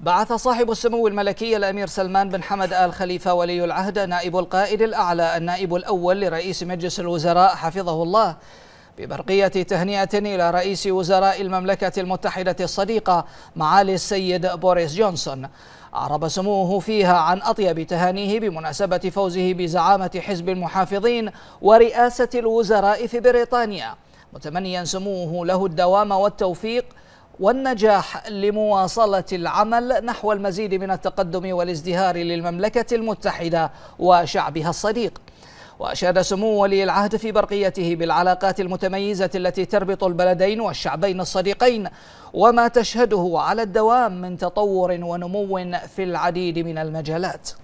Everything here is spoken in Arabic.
بعث صاحب السمو الملكي الأمير سلمان بن حمد آل خليفة ولي العهد نائب القائد الأعلى النائب الأول لرئيس مجلس الوزراء حفظه الله ببرقية تهنئة إلى رئيس وزراء المملكة المتحدة الصديقة معالي السيد بوريس جونسون أعرب سموه فيها عن أطيب تهانيه بمناسبة فوزه بزعامة حزب المحافظين ورئاسة الوزراء في بريطانيا متمنيا سموه له الدوام والتوفيق والنجاح لمواصلة العمل نحو المزيد من التقدم والازدهار للمملكة المتحدة وشعبها الصديق وأشاد سمو ولي العهد في برقيته بالعلاقات المتميزة التي تربط البلدين والشعبين الصديقين وما تشهده على الدوام من تطور ونمو في العديد من المجالات